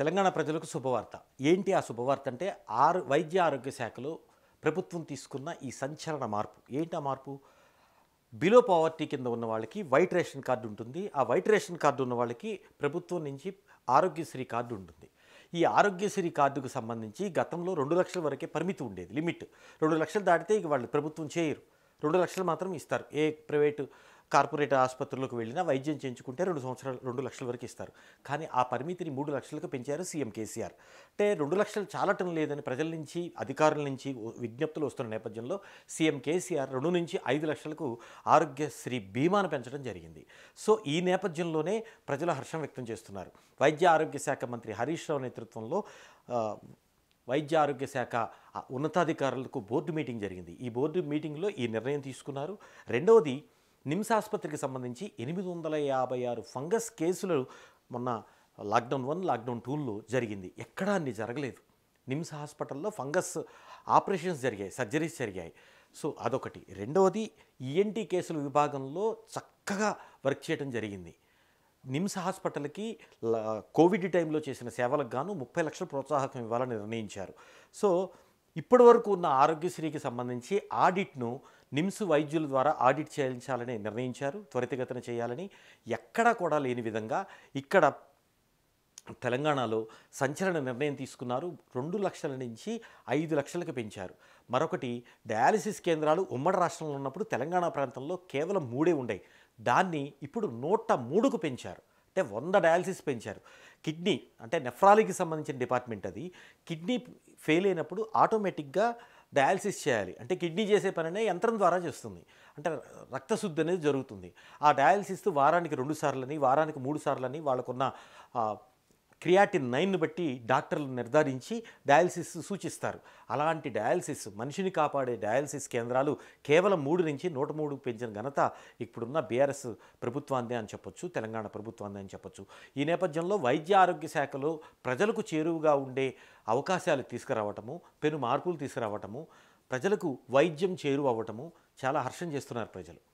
తెలంగాణ ప్రజలకు శుభవార్త ఏంటి ఆ శుభవార్త అంటే ఆరు వైద్య ఆరోగ్య శాఖలో ప్రభుత్వం తీసుకున్న ఈ సంచలన మార్పు ఏంటి ఆ మార్పు బిలో పావర్టీ కింద ఉన్న వాళ్ళకి వైట్ రేషన్ కార్డు ఉంటుంది ఆ వైట్ రేషన్ కార్డు ఉన్న వాళ్ళకి ప్రభుత్వం నుంచి ఆరోగ్యశ్రీ కార్డు ఉంటుంది ఈ ఆరోగ్యశ్రీ కార్డుకు సంబంధించి గతంలో రెండు లక్షల వరకే పరిమితి ఉండేది లిమిట్ రెండు లక్షలు దాటితే ఇక వాళ్ళు ప్రభుత్వం చేయరు రెండు లక్షలు మాత్రం ఇస్తారు ఏ ప్రైవేటు కార్పొరేట్ ఆసుపత్రులకు వెళ్ళినా వైద్యం చేయించుకుంటే రెండు సంవత్సరాలు రెండు లక్షల వరకు ఇస్తారు కానీ ఆ పరిమితిని మూడు లక్షలకు పెంచారు సీఎం కేసీఆర్ అంటే రెండు లక్షలు చాలటం లేదని ప్రజల నుంచి అధికారుల నుంచి విజ్ఞప్తులు వస్తున్న నేపథ్యంలో సీఎం కేసీఆర్ రెండు నుంచి ఐదు లక్షలకు ఆరోగ్యశ్రీ బీమాను పెంచడం జరిగింది సో ఈ నేపథ్యంలోనే ప్రజలు హర్షం వ్యక్తం చేస్తున్నారు వైద్య ఆరోగ్య శాఖ మంత్రి హరీష్ రావు నేతృత్వంలో వైద్య ఆరోగ్య శాఖ ఉన్నతాధికారులకు బోర్డు మీటింగ్ జరిగింది ఈ బోర్డు మీటింగ్లో ఈ నిర్ణయం తీసుకున్నారు రెండవది నిమ్స్ ఆసుపత్రికి సంబంధించి ఎనిమిది వందల యాభై ఆరు ఫంగస్ కేసులు మొన్న లాక్డౌన్ వన్ లాక్డౌన్ టూల్లో జరిగింది ఎక్కడా అన్ని జరగలేదు నిమ్స్ హాస్పిటల్లో ఫంగస్ ఆపరేషన్స్ జరిగాయి సర్జరీస్ జరిగాయి సో అదొకటి రెండవది ఈఎన్టీ e కేసుల విభాగంలో చక్కగా వర్క్ చేయడం జరిగింది నిమ్స్ హాస్పిటల్కి కోవిడ్ టైంలో చేసిన సేవలకు గాను ముప్పై లక్షల ప్రోత్సాహకం ఇవ్వాలని నిర్ణయించారు సో ఇప్పటి వరకు ఉన్న ఆరోగ్యశ్రీకి సంబంధించి ఆడిట్ను నిమ్స్ వైద్యుల ద్వారా ఆడిట్ చేయించాలని నిర్ణయించారు త్వరితగతిన చేయాలని ఎక్కడా కూడా లేని విధంగా ఇక్కడ తెలంగాణలో సంచలన నిర్ణయం తీసుకున్నారు రెండు లక్షల నుంచి ఐదు లక్షలకు పెంచారు మరొకటి డయాలసిస్ కేంద్రాలు ఉమ్మడి రాష్ట్రంలో ఉన్నప్పుడు తెలంగాణ ప్రాంతంలో కేవలం మూడే ఉండే దాన్ని ఇప్పుడు నూట మూడుకు పెంచారు అంటే వంద డయాలసిస్ పెంచారు కిడ్నీ అంటే నెఫ్రాలికి సంబంధించిన డిపార్ట్మెంట్ అది కిడ్నీ ఫెయిల్ అయినప్పుడు ఆటోమేటిక్గా డయాలసిస్ చేయాలి అంటే కిడ్నీ చేసే పనినే యంత్రం ద్వారా చేస్తుంది అంటే రక్తశుద్ధి అనేది జరుగుతుంది ఆ డయాలసిస్ వారానికి రెండు సార్లని వారానికి మూడు సార్లని వాళ్ళకున్న క్రియాటిన్ నైన్ బట్టి డాక్టర్లు నిర్ధారించి డయాలసిస్ సూచిస్తారు అలాంటి డయాలసిస్ మనిషిని కాపాడే డయాలసిస్ కేంద్రాలు కేవలం మూడు నుంచి నూట మూడు పెంచిన ఘనత ఇప్పుడున్న బీఆర్ఎస్ ప్రభుత్వాన్ని అని చెప్పొచ్చు తెలంగాణ ప్రభుత్వాన్ని అని చెప్పొచ్చు ఈ నేపథ్యంలో వైద్య ఆరోగ్య శాఖలో ప్రజలకు చేరువుగా ఉండే అవకాశాలు తీసుకురావటము పెను మార్పులు తీసుకురావటము ప్రజలకు వైద్యం చేరువవ్వటము చాలా హర్షం చేస్తున్నారు ప్రజలు